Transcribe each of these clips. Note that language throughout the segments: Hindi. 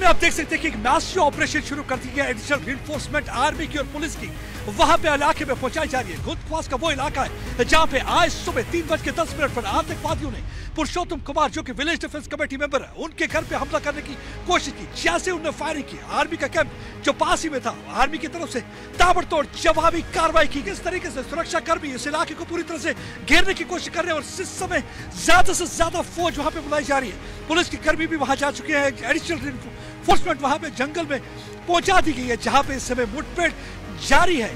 में आप देख सकते हैं कि एक नासियो ऑपरेशन शुरू कर दी है एडिशनल रिइंफोर्समेंट आर्मी की और पुलिस की वहां पे इलाके में पहुंचाई जा रही है गुदख्वास का वो इलाका है जहां पे आज सुबह तीन बज के दस मिनट पर आतंकवादियों ने पुरुषोत्तम कुमार जो कि विलेज डिफेंस कमेटी मेंबर है उनके घर पे हमला करने की कोशिश की जैसे उन्होंने फायरिंग की आर्मी का कैंप जो पास ही में था आर्मी की तरफ से ताबड़तोड़ जवाबी कार्रवाई की किस तरीके से सुरक्षा कर्मी इस इलाके को पूरी तरह से घेरने की कोशिश कर रहे हैं और इस समय ज्यादा से ज्यादा फौज वहां पे बुलाई जा रही है पुलिस के कर्मी भी वहां जा चुके हैं एडिशनल एनफोर्समेंट वहां पे जंगल में पहुंचा दी गई है जहां पे इस समय मुठभेड़ जारी है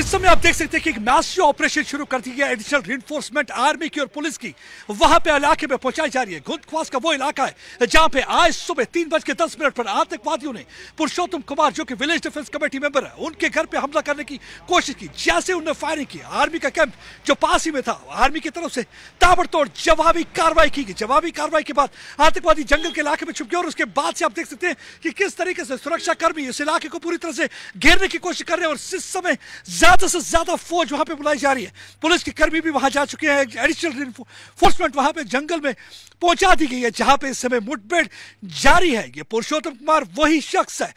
इस समय आप देख सकते हैं कि एक मैसिव ऑपरेशन शुरू कर दी गया एडिशनल रिइंफोर्समेंट आर्मी की और पुलिस की वहां पे इलाके में पहुंचाई जा रही है खुदख्वास का वो इलाका है जहां पे आज सुबह तीन बज के दस मिनट पर आतंकवादियों ने पुरुषोत्तम कुमार जो कि विलेज डिफेंस कमेटी मेंबर है उनके घर पे हमला करने की कोशिश की जैसे उन्होंने फायरिंग की आर्मी का कैंप जो पास ही में था आर्मी की तरफ से ताबड़तोड़ जवाबी कार्रवाई की गई जवाबी कार्रवाई के बाद आतंकवादी जंगल के इलाके में छुप गए और उसके बाद से आप देख सकते हैं कि किस तरीके से सुरक्षाकर्मी इस इलाके को पूरी तरह से घेरने की कोशिश कर रहे हैं और इस समय ज़्यादा से ज़्यादा फौज वहां पे बुलाई जा रही है पुलिस के कर्मी भी वहां जा चुके हैं एडिशनल इन्फोर्समेंट वहां पे जंगल में पहुंचा दी गई है जहां पे इस समय मुठभेड़ जारी है ये पुरुषोत्तम कुमार वही शख्स है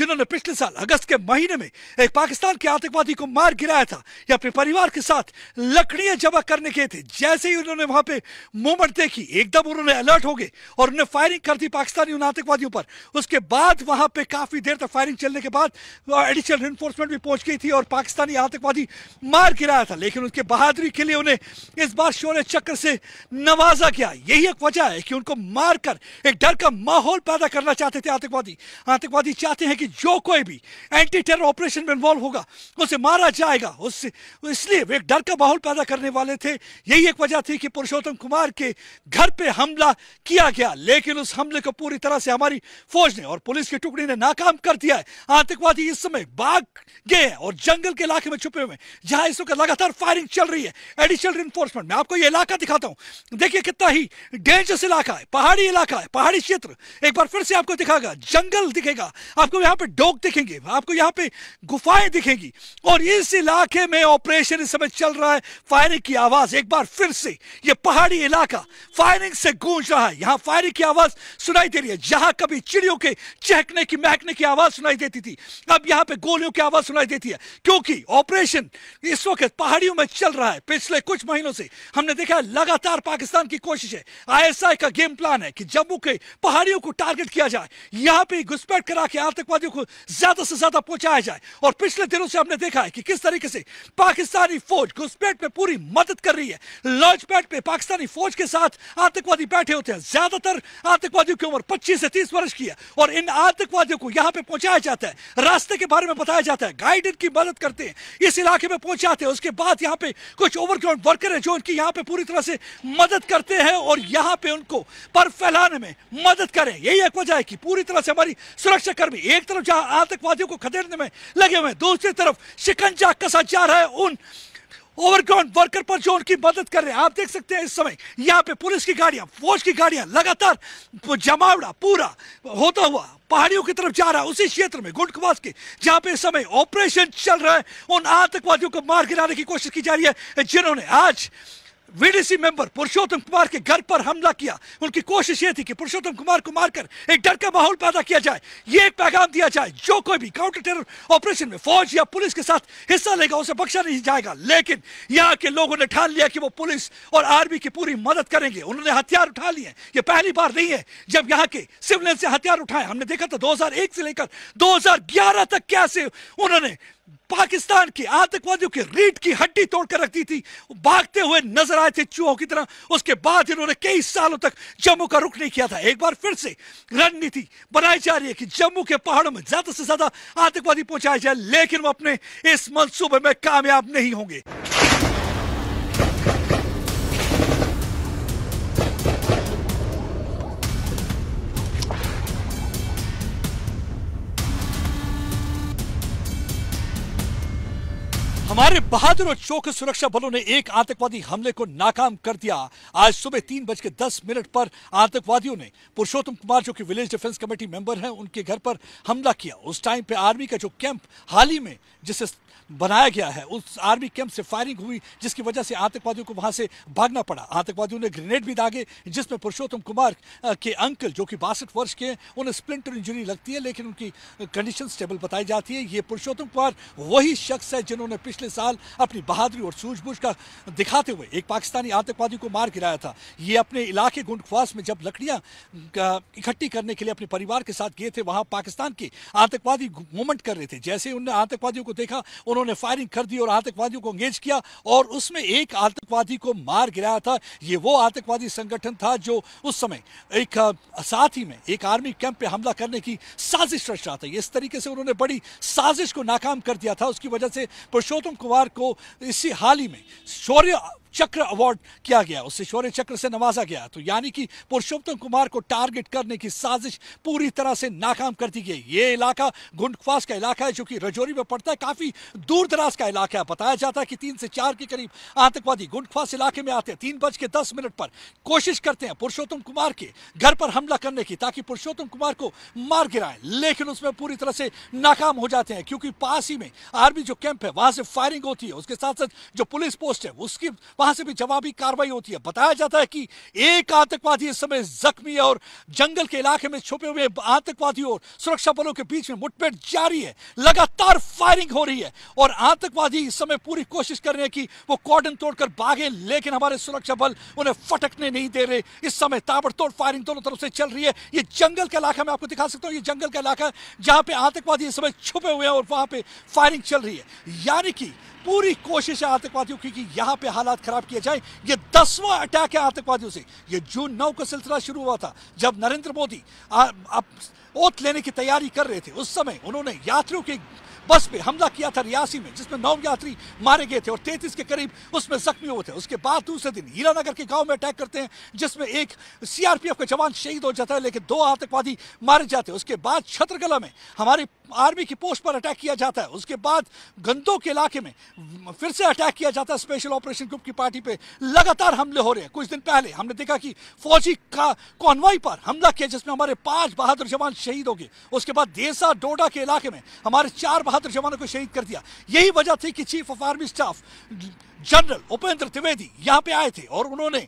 जिन्होंने पिछले साल अगस्त के महीने में एक पाकिस्तान के आतंकवादी को मार गिराया था या अपने परिवार के साथ लकड़ियां जमा करने गए थे जैसे ही उन्होंने वहां पे मूवमेंट देखी एकदम उन्होंने अलर्ट हो गए और उन्होंने फायरिंग कर दी पाकिस्तानी उन आतंकवादियों पर उसके बाद वहां पर काफ़ी देर तक फायरिंग चलने के बाद एडिशनल इन्फोर्समेंट भी पहुंच गई थी और पाकिस्तान पाकिस्तानी आतंकवादी मार गिराया था लेकिन उनके बहादुरी के लिए उन्हें इस बार शोर चक्र से नवाजा गया यही एक वजह है कि उनको मारकर एक डर का माहौल पैदा करना चाहते थे आतंकवादी आतंकवादी चाहते हैं कि जो कोई भी एंटी टेरर ऑपरेशन में इन्वॉल्व होगा उसे मारा जाएगा उससे इसलिए वे एक डर का माहौल पैदा करने वाले थे यही एक वजह थी कि पुरुषोत्तम कुमार के घर पर हमला किया गया लेकिन उस हमले को पूरी तरह से हमारी फौज ने और पुलिस की टुकड़ी ने नाकाम कर दिया है आतंकवादी इस समय भाग गए और जंगल के इलाके इलाके में छुपे हुए हैं जहां इस वक्त लगातार फायरिंग चल रही है एडिशनल इन्फोर्समेंट मैं आपको ये इलाका दिखाता हूं देखिए कितना ही डेंजरस इलाका है पहाड़ी इलाका है पहाड़ी क्षेत्र एक बार फिर से आपको दिखागा जंगल दिखेगा आपको यहाँ पे डोग दिखेंगे आपको यहाँ पे गुफाएं दिखेंगी और इस इलाके में ऑपरेशन इस समय चल रहा है फायरिंग की आवाज एक बार फिर से ये पहाड़ी इलाका फायरिंग से गूंज रहा है यहाँ फायरिंग की आवाज सुनाई दे रही है जहां कभी चिड़ियों के चहकने की महकने की आवाज सुनाई देती थी अब यहाँ पे गोलियों की आवाज सुनाई देती है क्योंकि ऑपरेशन इस वक्त पहाड़ियों में चल रहा है पिछले कुछ महीनों से हमने देखा लगातार पाकिस्तान की कोशिश है आईएसआई का गेम प्लान है कि जम्मू के पहाड़ियों को टारगेट किया जाए यहाँ पे घुसपैठ करा के आतंकवादियों को ज्यादा से ज्यादा पहुंचाया जाए और पिछले दिनों से हमने देखा है कि किस तरीके से पाकिस्तानी फौज घुसपैठ में पूरी मदद कर रही है लॉन्च पैड पे पाकिस्तानी फौज के साथ आतंकवादी बैठे होते हैं ज्यादातर आतंकवादियों की उम्र पच्चीस से तीस वर्ष की है और इन आतंकवादियों को यहाँ पे पहुंचाया जाता है रास्ते के बारे में बताया जाता है गाइड इनकी मदद करते हैं इस इलाके में पहुंच जाते हैं उसके बाद यहाँ पे कुछ ओवरग्राउंड वर्कर है जो उनकी यहाँ पे पूरी तरह से मदद करते हैं और यहाँ पे उनको पर फैलाने में मदद करें यही एक वजह है कि पूरी तरह से हमारी सुरक्षा कर्मी एक तरफ जहां आतंकवादियों को खदेड़ने में लगे हुए दूसरी तरफ शिकंजा कसा जा रहा है उन ओवरग्राउंड वर्कर पर जो उनकी मदद कर रहे हैं आप देख सकते हैं इस समय यहाँ पे पुलिस की गाड़ियां फौज की गाड़ियां लगातार जमावड़ा पूरा होता हुआ पहाड़ियों की तरफ जा रहा है उसी क्षेत्र में गुंडकवास के जहाँ पे इस समय ऑपरेशन चल रहा है उन आतंकवादियों को मार गिराने की कोशिश की जा रही है जिन्होंने आज वीडीसी मेंबर पुरुषोत्तम कुमार के घर पर हमला किया उनकी कोशिश ये थी कि पुरुषोत्तम कुमार को मारकर एक डर का माहौल पैदा किया जाए ये एक पैगाम दिया जाए जो कोई भी काउंटर टेरर ऑपरेशन में फौज या पुलिस के साथ हिस्सा लेगा उसे बख्शा नहीं जाएगा लेकिन यहाँ के लोगों ने ठान लिया कि वो पुलिस और आर्मी की पूरी मदद करेंगे उन्होंने हथियार उठा लिए ये पहली बार नहीं है जब यहाँ के सिविलियन से हथियार उठाए हमने देखा था दो से लेकर दो तक कैसे उन्होंने पाकिस्तान के आतंकवादियों के रीट की हड्डी तोड़कर रख दी थी भागते हुए नजर आए थे चूहों की तरह उसके बाद इन्होंने कई सालों तक जम्मू का रुख नहीं किया था एक बार फिर से रणनीति बनाई जा रही है कि जम्मू के पहाड़ों में ज्यादा से ज्यादा आतंकवादी पहुंचाए जाए लेकिन वो अपने इस मंसूबे में कामयाब नहीं होंगे हमारे बहादुर और चौक सुरक्षा बलों ने एक आतंकवादी हमले को नाकाम कर दिया आज सुबह तीन बज के दस मिनट पर आतंकवादियों ने पुरुषोत्तम कुमार जो कि विलेज डिफेंस कमेटी मेंबर हैं उनके घर पर हमला किया उस टाइम पे आर्मी का जो कैंप हाल ही में जिसे बनाया गया है उस आर्मी कैंप से फायरिंग हुई जिसकी वजह से आतंकवादियों को वहां से भागना पड़ा आतंकवादियों ने ग्रेनेड भी दागे जिसमें पुरुषोत्तम कुमार के अंकल जो कि बासठ वर्ष के हैं उन्हें स्प्लिंटर इंजरी लगती है लेकिन उनकी कंडीशन स्टेबल बताई जाती है ये पुरुषोत्तम कुमार वही शख्स है जिन्होंने पिछले पिछले साल अपनी बहादुरी और सूझबूझ का दिखाते हुए एक पाकिस्तानी आतंकवादी को मार गिराया था ये अपने इलाके गुंडख्वास में जब लकड़ियाँ इकट्ठी करने के लिए अपने परिवार के साथ गए थे वहाँ पाकिस्तान के आतंकवादी मूवमेंट कर रहे थे जैसे उन्होंने आतंकवादियों को देखा उन्होंने फायरिंग कर दी और आतंकवादियों को एंगेज किया और उसमें एक आतंकवादी को मार गिराया था ये वो आतंकवादी संगठन था जो उस समय एक साथ ही में एक आर्मी कैंप पे हमला करने की साजिश रच रहा था इस तरीके से उन्होंने बड़ी साजिश को नाकाम कर दिया था उसकी वजह से पुरुषोत्तम कुमार को इसी हाल ही में शौर्य चक्र अवार्ड किया गया उसे शौर्य चक्र से नवाजा गया तो यानी कि पुरुषोत्तम कुमार को टारगेट करने की साजिश पूरी तरह से नाकाम कर दी गई ये इलाका घुंडखवास का इलाका है जो कि रजौरी में पड़ता है काफ़ी दूर दराज का इलाका है बताया जाता है कि तीन से चार के करीब आतंकवादी घुंडखवास इलाके में आते हैं तीन बज के दस मिनट पर कोशिश करते हैं पुरुषोत्तम कुमार के घर पर हमला करने की ताकि पुरुषोत्तम कुमार को मार गिराए लेकिन उसमें पूरी तरह से नाकाम हो जाते हैं क्योंकि पास ही में आर्मी जो कैंप है वहां से फायरिंग होती है उसके साथ साथ जो पुलिस पोस्ट है उसकी वहां से भी जवाबी कार्रवाई होती है बताया जाता है कि एक आतंकवादी इस समय जख्मी है और जंगल के इलाके में छुपे हुए आतंकवादी और सुरक्षा बलों के बीच में मुठभेड़ जारी है लगातार फायरिंग हो रही है और आतंकवादी इस समय पूरी कोशिश कर रहे हैं कि वो कॉर्डन तोड़कर भागे लेकिन हमारे सुरक्षा बल उन्हें फटकने नहीं दे रहे इस समय ताबड़तोड़ फायरिंग दोनों तरफ से चल रही है ये जंगल का इलाका मैं आपको दिखा सकता हूँ ये जंगल का इलाका जहां पे आतंकवादी इस समय छुपे हुए हैं और वहां पे फायरिंग चल रही है यानी कि पूरी कोशिश है आतंकवादियों की कि यहाँ पे हालात खराब किए जाएं ये दसवां अटैक है आतंकवादियों से ये जून नौ का सिलसिला शुरू हुआ था जब नरेंद्र मोदी ओत लेने की तैयारी कर रहे थे उस समय उन्होंने यात्रियों के बस पे हमला किया था रियासी में जिसमें नौ यात्री मारे गए थे और तैतीस के करीब उसमें जख्मी हुए थे उसके बाद दूसरे दिन हीरानगर के गांव में अटैक करते हैं जिसमें एक सीआरपीएफ का जवान शहीद हो जाता है लेकिन दो आतंकवादी मारे जाते हैं उसके बाद छत्रकला में हमारे आर्मी की पोस्ट पर अटैक किया जाता है उसके बाद गंदो के इलाके में फिर से अटैक किया जाता है स्पेशल ऑपरेशन ग्रुप की पार्टी पे लगातार हमले हो रहे हैं कुछ दिन पहले हमने देखा कि फौजी का कॉन्वाई पर हमला किया जिसमें हमारे पांच बहादुर जवान शहीद हो गए उसके बाद देसा डोडा के इलाके में हमारे चार बहादुर जवानों को शहीद कर दिया यही वजह थी कि chief of army staff general Upendra Trivedi यहां पे आए थे और उन्होंने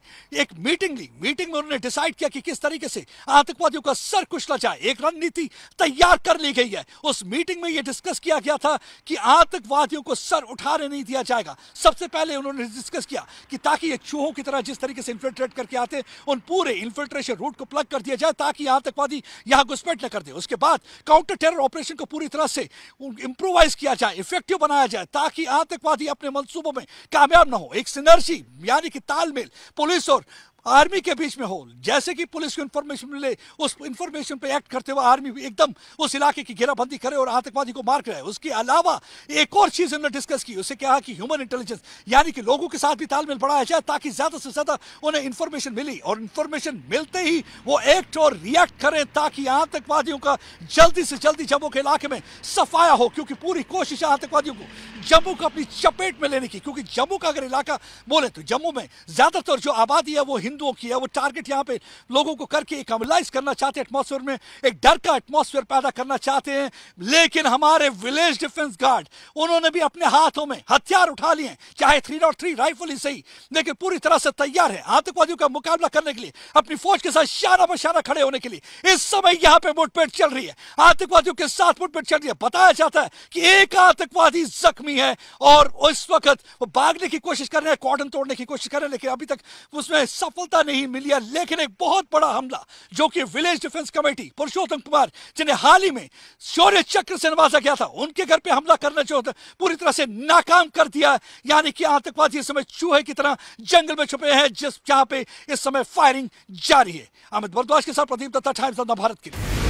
एक मीटिंग ली मीटिंग में उन्होंने डिसाइड किया कि किस तरीके से आतंकवादियों का सर कुचला जाए एक रणनीति तैयार कर ली गई है उस मीटिंग में यह डिस्कस किया गया था कि आतंकवादियों को सर उठाने नहीं दिया जाएगा सबसे पहले उन्होंने डिस्कस किया कि ताकि ये चूहों की तरह जिस तरीके से इन्फिल्ट्रेट करके आते उन पूरे इन्फिल्ट्रेशन रूट को प्लग कर दिया जाए ताकि आतंकवादी यहां घुसपैठ न कर दे उसके बाद काउंटर टेरर ऑपरेशन को पूरी तरह से इंप्रोवाइज किया जाए इफेक्टिव बनाया जाए ताकि आतंकवादी अपने मनसूबों में कामयाब ना हो एक सिनर्जी यानी कि तालमेल पुलिस और आर्मी के बीच में हो जैसे कि पुलिस को इन्फॉर्मेशन मिले उस इन्फॉर्मेशन पे एक्ट करते हुए आर्मी एकदम उस इलाके की घेराबंदी करे और आतंकवादी को मार करे उसके अलावा एक और चीज हमने डिस्कस की उसे क्या कि ह्यूमन इंटेलिजेंस यानी कि लोगों के साथ भी तालमेल बढ़ाया जाए ताकि ज्यादा से ज्यादा उन्हें इन्फॉर्मेशन मिली और इन्फॉर्मेशन मिलते ही वो एक्ट और रिएक्ट करें ताकि आतंकवादियों का जल्दी से जल्दी जम्मू के इलाके में सफाया हो क्योंकि पूरी कोशिश है आतंकवादियों को जम्मू को अपनी चपेट में लेने की क्योंकि जम्मू का अगर इलाका बोले तो जम्मू में ज्यादातर जो आबादी है वो हिंदुओं की है वो टारगेट यहाँ पे लोगों को करके एक अमलाइज करना चाहते हैं एटमोसफेयर में एक डर का एटमोसफेयर पैदा करना चाहते हैं लेकिन हमारे विलेज डिफेंस गार्ड उन्होंने भी अपने हाथों में हथियार उठा लिए चाहे थ्री डॉट थ्री राइफल ही सही लेकिन पूरी तरह से तैयार है आतंकवादियों का मुकाबला करने के लिए अपनी फौज के साथ शारा बशारा खड़े होने के लिए इस समय यहाँ पे मुठभेड़ चल रही है आतंकवादियों के साथ मुठभेड़ चल रही है बताया जाता है कि एक आतंकवादी जख्मी है और उस वक्त वो भागने की कोशिश कर रहे हैं कॉटन तोड़ने की कोशिश कर रहे हैं लेकिन अभी तक उसमें सफल सफलता नहीं मिली है लेकिन एक बहुत बड़ा हमला जो कि village defence committee Purushottam Kumar जिन्हें हाल ही में शौर्य चक्र से नवाजा गया था उनके घर पे हमला करना जो पूरी तरह से नाकाम कर दिया यानी कि आतंकवादी इस समय चूहे की तरह जंगल में छुपे हैं जिस जहां पे इस समय फायरिंग जारी है अमित भरद्वाज के साथ प्रदीप दत्ता टाइम्स भारत के लिए